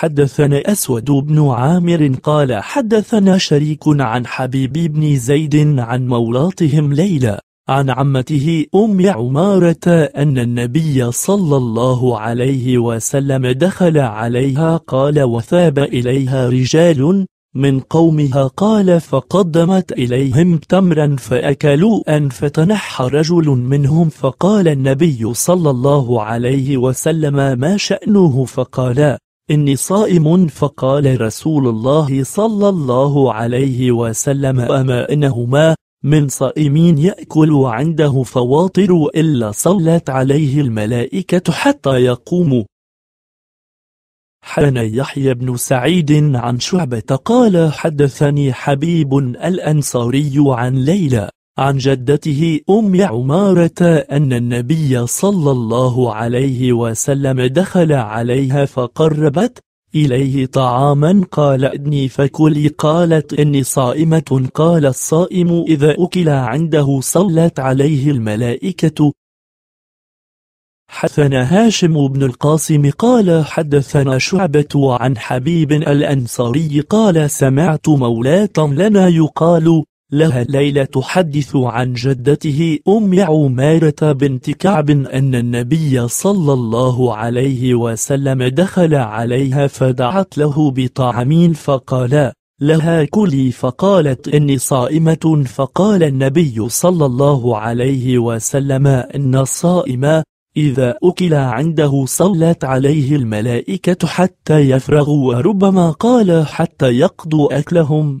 حدثنا أسود بن عامر قال حدثنا شريك عن حبيب بن زيد عن مولاتهم ليلى عن عمته أم عمارة أن النبي صلى الله عليه وسلم دخل عليها قال وثاب إليها رجال من قومها قال فقدمت إليهم تمرا فأكلوا أن فتنحى رجل منهم فقال النبي صلى الله عليه وسلم ما شأنه فقالا إني صائم فقال رسول الله صلى الله عليه وسلم أما إنهما من صائمين يأكل عنده فواطر إلا صلت عليه الملائكة حتى يقوموا حدثنا يحيى بن سعيد عن شعبة قال حدثني حبيب الأنصاري عن ليلى عن جدته أم عمارة أن النبي صلى الله عليه وسلم دخل عليها فقربت إليه طعاما قال ادني فكلي قالت إني صائمة قال الصائم إذا أكل عنده صلت عليه الملائكة حدثنا هاشم بن القاسم قال حدثنا شعبة عن حبيب الأنصاري قال سمعت مولاة لنا يقال لها ليلة تحدث عن جدته أم عمارة بنت كعب أن النبي صلى الله عليه وسلم دخل عليها فدعت له بطعام فقال لها كلي فقالت إني صائمة فقال النبي صلى الله عليه وسلم إن الصائم إذا أكل عنده صلت عليه الملائكة حتى يفرغوا وربما قال حتى يقضوا أكلهم